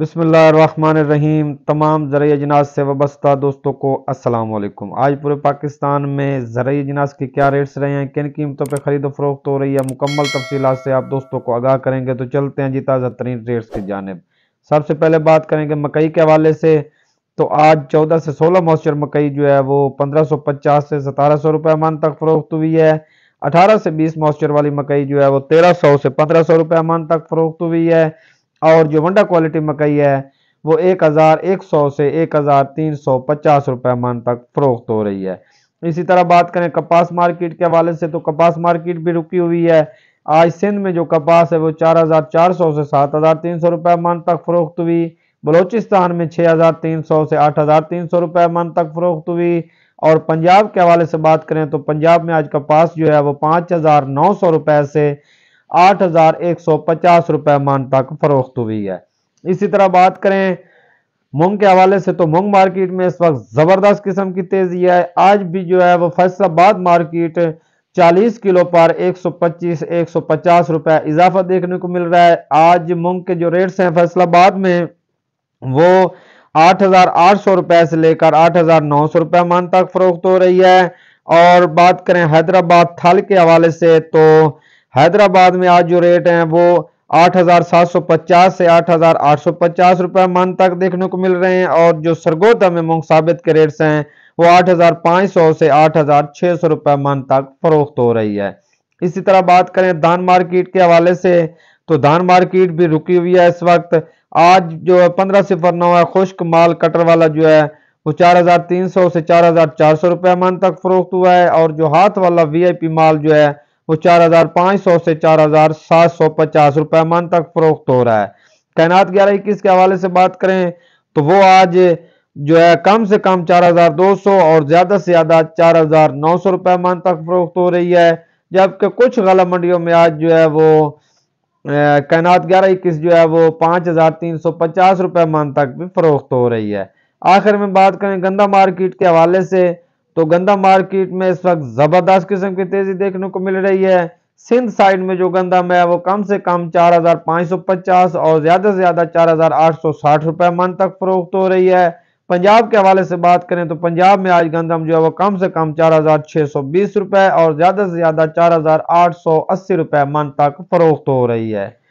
रहीम तमाम ज़रिए अजनास से वबस्ता दोस्तों को अस्सलाम वालेकुम आज पूरे पाकिस्तान में ज़रिए अजनास के क्या रेट्स रहे हैं किन कीमतों पर खरीदो फरोख्त हो रही है मुकम्मल तफसीलात से आप दोस्तों को आगाह करेंगे तो चलते हैं जी ताज़ा तरीन रेट्स की जानब सबसे पहले बात करेंगे मकई के हवाले से तो आज चौदह से सोलह मॉइस्चर मकई जो है वो पंद्रह सौ पचास से सतारह सौ रुपये मान तक फरोख्त हुई है अठारह से बीस मॉइस्चर वाली मकई जो है वो तेरह सौ से पंद्रह सौ रुपये मान तक फरोख्त हुई है और जो वंडा क्वालिटी मकई है वो एक हज़ार एक सौ से एक हज़ार तीन सौ पचास रुपये मान तक फरोख्त हो रही है इसी तरह बात करें कपास मार्केट के हवाले से तो कपास मार्केट भी रुकी हुई है आज सिंध में जो कपास है वो चार हज़ार चार सौ से सात हज़ार तीन सौ रुपये मान तक फरोख्त हुई बलोचिस्तान में छः हज़ार तीन सौ से आठ हज़ार तीन सौ रुपये मान तक फरोख्त हुई और पंजाब के हवाले से बात करें तो पंजाब में आज कपास जो है वो पाँच हज़ार नौ सौ रुपये से आठ हजार एक सौ पचास रुपए मान तक फरोख्त हुई है इसी तरह बात करें मूंग के हवाले से तो मूंग मार्केट में इस वक्त जबरदस्त किस्म की तेजी है आज भी जो है वो फैसलाबाद मार्केट 40 किलो पर 125 150 रुपए इजाफा देखने को मिल रहा है आज मूंग के जो रेट्स हैं फैसलाबाद में वो 8,800 रुपए से लेकर 8,900 रुपए मान तक फरोख्त हो रही है और बात करें हैदराबाद थल के हवाले से तो हैदराबाद में आज जो रेट हैं वो 8,750 से 8,850 रुपए मन तक देखने को मिल रहे हैं और जो सरगोदा में मूंग साबित के रेट्स हैं वो 8,500 से 8,600 रुपए मन तक फरोख्त हो रही है इसी तरह बात करें धान मार्केट के हवाले से तो धान मार्केट भी रुकी हुई है इस वक्त आज जो है पंद्रह सिफर नौ है खुश्क माल कटर वाला जो है वो 4,300 से 4,400 रुपए मान तक फरोख्त हुआ है और जो हाथ वाला वीआईपी माल जो है वो चार हजार पाँच सौ से चार हजार सात सौ पचास रुपए मान तक फरोख्त हो रहा है कैनात ग्यारह इक्कीस के हवाले से बात करें तो वो आज जो है कम से कम चार हजार दो सौ और ज्यादा से ज्यादा चार हजार नौ सौ रुपए मान तक फरोख्त हो रही है जबकि कुछ गला मंडियों में आज जो है वो कैनात ग्यारह इक्कीस जो है वो पाँच हजार तीन सौ पचास रुपए मान तक भी फरोख्त हो रही है आखिर में बात करें गंदा मार्केट के हवाले से तो गंदा मार्केट में इस वक्त जबरदस्त किस्म की तेजी देखने को मिल रही है सिंध साइड में जो गंदम है वो कम से कम 4,550 और ज्यादा से ज्यादा 4,860 रुपए मन तक फरोख्त हो रही है पंजाब के हवाले से बात करें तो पंजाब में आज गंदम जो है वो कम से कम 4,620 रुपए और ज्यादा से ज्यादा 4,880 रुपए मन तक फरोख्त हो रही है